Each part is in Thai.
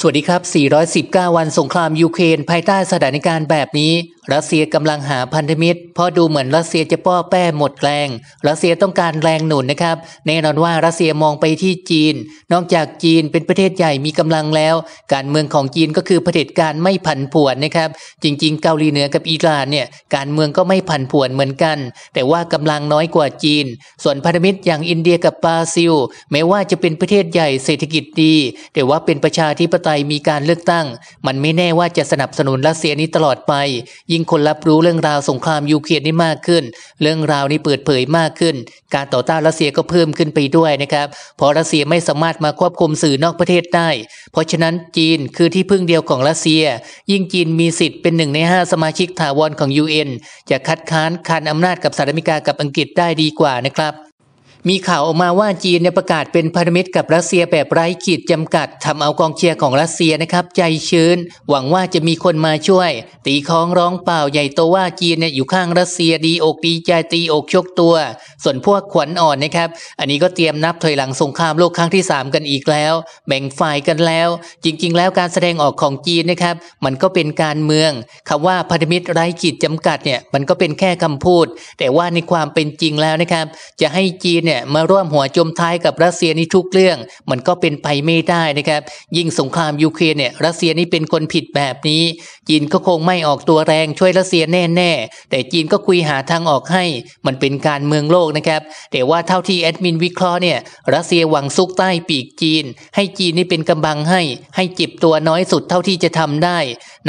สวัสดีครับ 419 วันสงครามยูเครนภายใต้สถานการณ์แบบนี้รัสเซียกำลังหาพันธมิตร เพราะดูเหมือนรัสเซียจะป้อแป้หมดแรง รัสเซียต้องการแรงหนุนนะครับแน่นอนว่ารัสเซียมองไปที่จีน นอกจากจีนเป็นประเทศใหญ่มีกำลังแล้ว การเมืองของจีนก็คือเผด็จการไม่ผันผวนนะครับ จริง ๆ เกาหลีเหนือกับอิหร่านเนี่ยการเมืองก็ไม่ผันผวนเหมือนกัน แต่ว่ากำลังน้อยกว่าจีน ส่วนพันธมิตรอย่างอินเดียกับบราซิลแม้ว่าจะเป็นประเทศใหญ่เศรษฐกิจดี แต่ว่าเป็นประชาธิปไตยมีการเลือกตั้ง มันไม่แน่ว่าจะสนับสนุนรัสเซียนี้ตลอดไปยิ่งคนรับรู้เรื่องราวสงครามยูเครนนี้มากขึ้น เรื่องราวนี้เปิดเผยมากขึ้น การต่อต้านรัสเซียก็เพิ่มขึ้นไปด้วยนะครับ เพราะรัสเซียไม่สามารถมาควบคุมสื่อนอกประเทศได้ เพราะฉะนั้นจีนคือที่พึ่งเดียวของรัสเซีย ยิ่งจีนมีสิทธิ์เป็นหนึ่งใน 5 สมาชิกถาวรของ UN จะคัดค้านคานอำนาจกับสหรัฐอเมริกากับอังกฤษได้ดีกว่านะครับมีข่าวออกมาว่าจีนเนี่ยประกาศเป็นพันธมิตรกับรัสเซียแบบไร้ขีดจำกัด ทำเอากองเชียร์ของรัสเซียนะครับ ใจชื้น หวังว่าจะมีคนมาช่วย ตีค้องร้องเปล่าใหญ่โตว่าจีนเนี่ยอยู่ข้างรัสเซียดีอกดีใจตีอกชกตัว ส่วนพวกขวัญอ่อนนะครับอันนี้ก็เตรียมนับถอยหลังสงครามโลกครั้งที่ 3กันอีกแล้ว แบ่งฝ่ายกันแล้ว จริงๆ แล้วการแสดงออกของจีนนะครับมันก็เป็นการเมือง คำว่าพันธมิตรไร้ขีดจำกัดเนี่ยมันก็เป็นแค่คำพูด แต่ว่าในความเป็นจริงแล้วนะครับจะให้จีนเนี่ยเนี่ยมาร่วมหัวจมท้ายกับรัสเซียนี่ทุกเรื่อง มันก็เป็นไปไม่ได้นะครับ ยิ่งสงครามยูเครนเนี่ยรัสเซียนี่เป็นคนผิดแบบนี้ จีนก็คงไม่ออกตัวแรงช่วยรัสเซียแน่ๆ แต่จีนก็คุยหาทางออกให้ มันเป็นการเมืองโลกนะครับ แต่ว่าเท่าที่แอดมินวิเคราะห์เนี่ย รัสเซียหวังซุกใต้ปีกจีน ให้จีนนี่เป็นกำบังให้ ให้จิบตัวน้อยสุดเท่าที่จะทำได้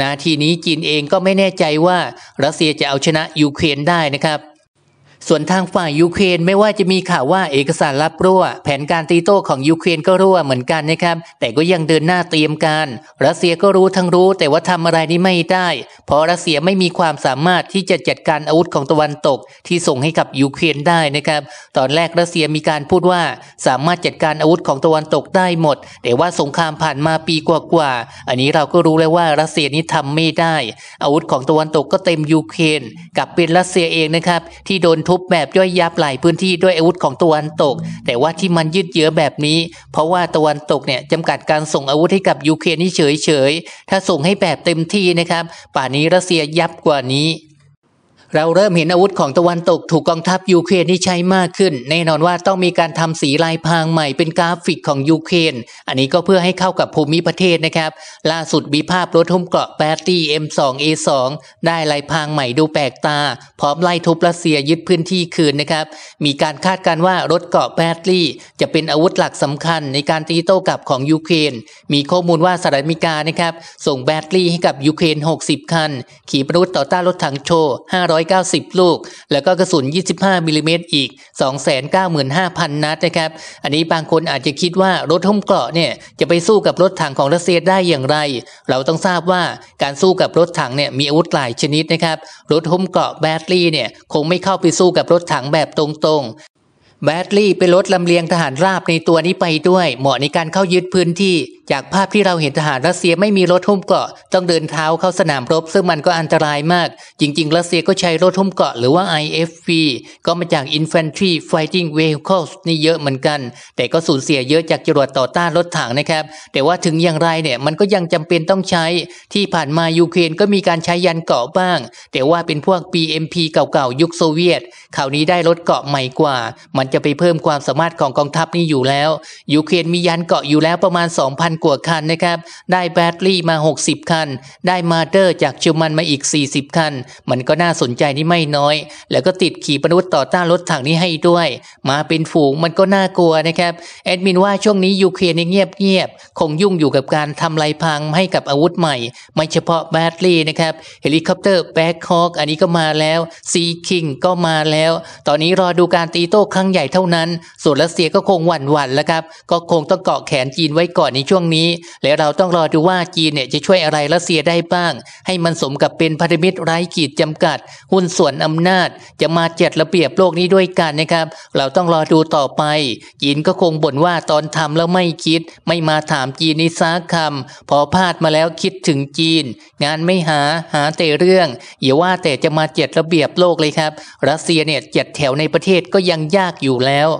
นาทีนี้จีนเองก็ไม่แน่ใจว่ารัสเซียจะเอาชนะยูเครนได้นะครับส่วนทางฝ่ายยูเครนไม่ว่าจะมีข่าวว่าเอกสารลับรั่วแผนการตีโต้ของยูเครนก็รั่วเหมือนกันนะครับ แต่ก็ยังเดินหน้าเตรียมการรัสเซียก็รู้ทั้งรู้แต่ว่าทำอะไรนี่ไม่ได้ เพราะ รัสเซียไม่มีความสามารถที่จะจัดการอาวุธของตะวันตก ที่ส่งให้กับยูเครนได้นะครับ ตอนแรกรัสเซียมีการพูดว่า สามารถจัดการอาวุธของตะวันตกได้หมด แต่ว่าสงครามผ่านมาปีกว่ากว่าอันนี้เราก็รู้แล้วว่ารัสเซียนี้ทำไม่ได้ อาวุธของตะวันตกก็เต็มยูเครนกับเป็นรัสเซียเองนะครับที่โดนทุุบแบบย่อยยับหลายพื้นที่ด้วยอาวุธของตะวันตก แต่ว่าที่มันยืดเยื้อแบบนี้ เพราะว่าตะวันตกเนี่ยจำกัดการส่งอาวุธให้กับยูเครนเฉยๆถ้าส่งให้แบบเต็มที่นะครับ ป่านี้รัสเซียยับกว่านี้เราเริ่มเห็นอาวุธของตะวันตกถูกกองทัพยูเครนที่ใช้มากขึ้น แน่นอนว่าต้องมีการทำสีลายพางใหม่เป็นกราฟิกของยูเครนอันนี้ก็เพื่อให้เข้ากับภูมิประเทศนะครับ ล่าสุดมีภาพรถทุ่มเกราะแบตตี้ M2A2 ได้ลายพางใหม่ดูแปลกตา พร้อมไล่ทุบรัสเซียยึดพื้นที่คืนนะครับ มีการคาดการว่ารถเกราะแบตตี้จะเป็นอาวุธหลักสำคัญในการตีโต้กลับของยูเครนมีข้อมูลว่าสหรัฐอเมริกานะครับส่งแบตตี้ให้กับยูเครน60 คัน ขี่ปนุษุ์ต่อต้านรถถังโช 500 2 9ิ0ลูก แล้วก็กระสุน25มิลิเมตรอีก 2 9 5ม0 0 นัดนะครับ อันนี้บางคนอาจจะคิดว่ารถทุ่มเกราะเนี่ยจะไปสู้กับรถถังของรัสเซียได้อย่างไร เราต้องทราบว่าการสู้กับรถถังเนี่ยมีอาวุธหลายชนิดนะครับ รถทุ่มเกราะแบตลี่เนี่ยคงไม่เข้าไปสู้กับรถถังแบบตรงๆ แบตลี่เป็นรถลำเลียงทหารราบในตัวนี้ไปด้วย เหมาะในการเข้ายึดพื้นที่จากภาพที่เราเห็นทหารรัสเซียไม่มีรถทุ่มเกาะ ต้องเดินเท้าเข้าสนามรบซึ่งมันก็อันตรายมาก จริงๆรัสเซียก็ใช้รถทุ่มเกาะหรือว่า IFV ก็มาจาก Infantry Fighting Vehicles นี่เยอะเหมือนกัน แต่ก็สูญเสียเยอะจากจรวดต่อต้านรถถังนะครับ แต่ว่าถึงอย่างไรเนี่ยมันก็ยังจำเป็นต้องใช้ที่ผ่านมายูเครนก็มีการใช้ยันเกาะบ้าง แต่ว่าเป็นพวก BMP เก่าๆยุคโซเวียตคราวนี้ได้รถเกาะใหม่กว่า มันจะไปเพิ่มความสามารถของกองทัพนี่อยู่แล้วยูเครนมียันเกาะอยู่แล้วประมาณ2,000กว่าคันนะครับ ได้แบตลี่มา 60 คัน ได้มาเตอร์จากจยมันมาอีก 40 คัน มันก็น่าสนใจนี่ไม่น้อย แล้วก็ติดขี่ปนุธต่อต้านรถถังนี้ให้ด้วย มาเป็นฝูงมันก็น่ากลัวนะครับ แอดมินว่าช่วงนี้ยูเครนเงียบเงียบ คงยุ่งอยู่กับการทำลายพังให้กับอาวุธใหม่ ไม่เฉพาะแบตลี่นะครับเฮลิคอปเตอร์แบ็คฮอกอันนี้ก็มาแล้ว ซีคิงก็มาแล้ว ตอนนี้รอดูการตีโต้ครั้งใหญ่เท่านั้น ส่วนรัสเซียก็คงหวั่นๆแล้วครับ ก็คงต้องเกาะแขนจีนไว้ก่อนในช่วงรงนี้และเราต้องรอดูว่าจีนเนี่ยจะช่วยอะไรรัสเซียได้บ้าง ให้มันสมกับเป็นพันธมิตรไร้ขีดจำกัด หุ้นส่วนอำนาจจะมาจัดระเบียบโลกนี้ด้วยกันนะครับ เราต้องรอดูต่อไป จีนก็คงบ่นว่าตอนทำแล้วไม่คิด ไม่มาถามจีนนิซากคำพอพลาดมาแล้วคิดถึงจีน งานไม่หาหาแต่เรื่อง อย่าว่าแต่จะมาจัดระเบียบโลกเลยครับรัสเซียเนี่ยจัดแถวในประเทศก็ยังยากอยู่แล้ว